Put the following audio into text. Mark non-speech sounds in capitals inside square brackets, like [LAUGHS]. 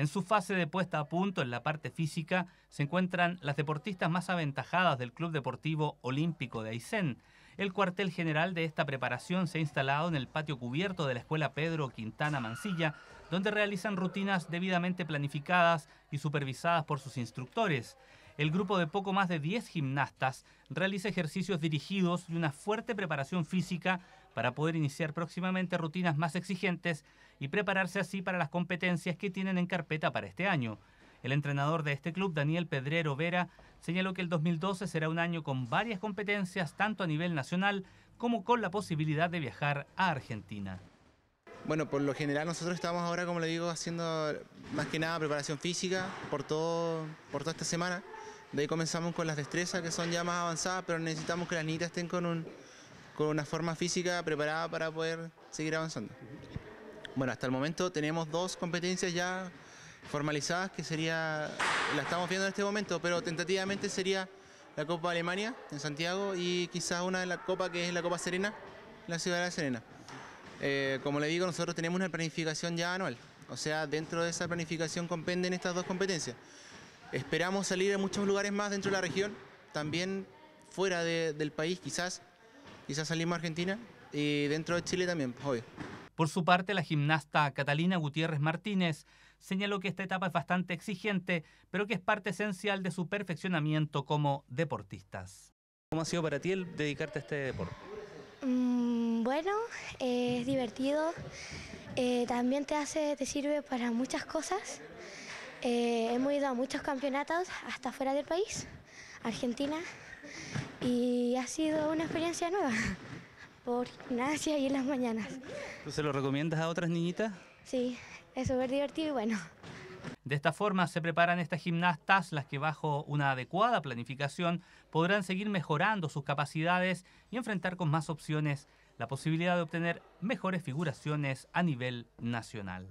En su fase de puesta a punto en la parte física se encuentran las deportistas más aventajadas del Club Deportivo Olímpico de Aysén. El cuartel general de esta preparación se ha instalado en el patio cubierto de la Escuela Pedro Quintana Mancilla, donde realizan rutinas debidamente planificadas y supervisadas por sus instructores. El grupo de poco más de 10 gimnastas realiza ejercicios dirigidos y una fuerte preparación física para poder iniciar próximamente rutinas más exigentes y prepararse así para las competencias que tienen en carpeta para este año. El entrenador de este club, Daniel Pedrero Vera, señaló que el 2012 será un año con varias competencias, tanto a nivel nacional como con la posibilidad de viajar a Argentina. Bueno, por lo general nosotros estamos ahora, como le digo, haciendo más que nada preparación física por, todo, por toda esta semana. De ahí comenzamos con las destrezas que son ya más avanzadas, pero necesitamos que las niñas estén con un, con una forma física preparada para poder seguir avanzando. Bueno, hasta el momento tenemos dos competencias ya formalizadas que sería, la estamos viendo en este momento, pero tentativamente sería la Copa Alemania en Santiago y quizás una de las copas que es la Copa Serena, en la ciudad de la Serena. Eh, como le digo, nosotros tenemos una planificación ya anual, o sea, dentro de esa planificación compenden estas dos competencias. Esperamos salir a muchos lugares más dentro de la región, también fuera del país quizás, quizás salimos a Argentina y dentro de Chile también, hoy pues, Por su parte, la gimnasta Catalina Gutiérrez Martínez señaló que esta etapa es bastante exigente, pero que es parte esencial de su perfeccionamiento como deportistas. ¿Cómo ha sido para ti el dedicarte a este deporte? Mm, bueno, eh, es divertido, eh, también te hace, te sirve para muchas cosas. Eh, hemos ido a muchos campeonatos hasta fuera del país, Argentina, y ha sido una experiencia nueva [LAUGHS] por gimnasia y en las mañanas. ¿Tú se lo recomiendas a otras niñitas? Sí, es súper divertido y bueno. De esta forma se preparan estas gimnastas, las que bajo una adecuada planificación podrán seguir mejorando sus capacidades y enfrentar con más opciones la posibilidad de obtener mejores figuraciones a nivel nacional.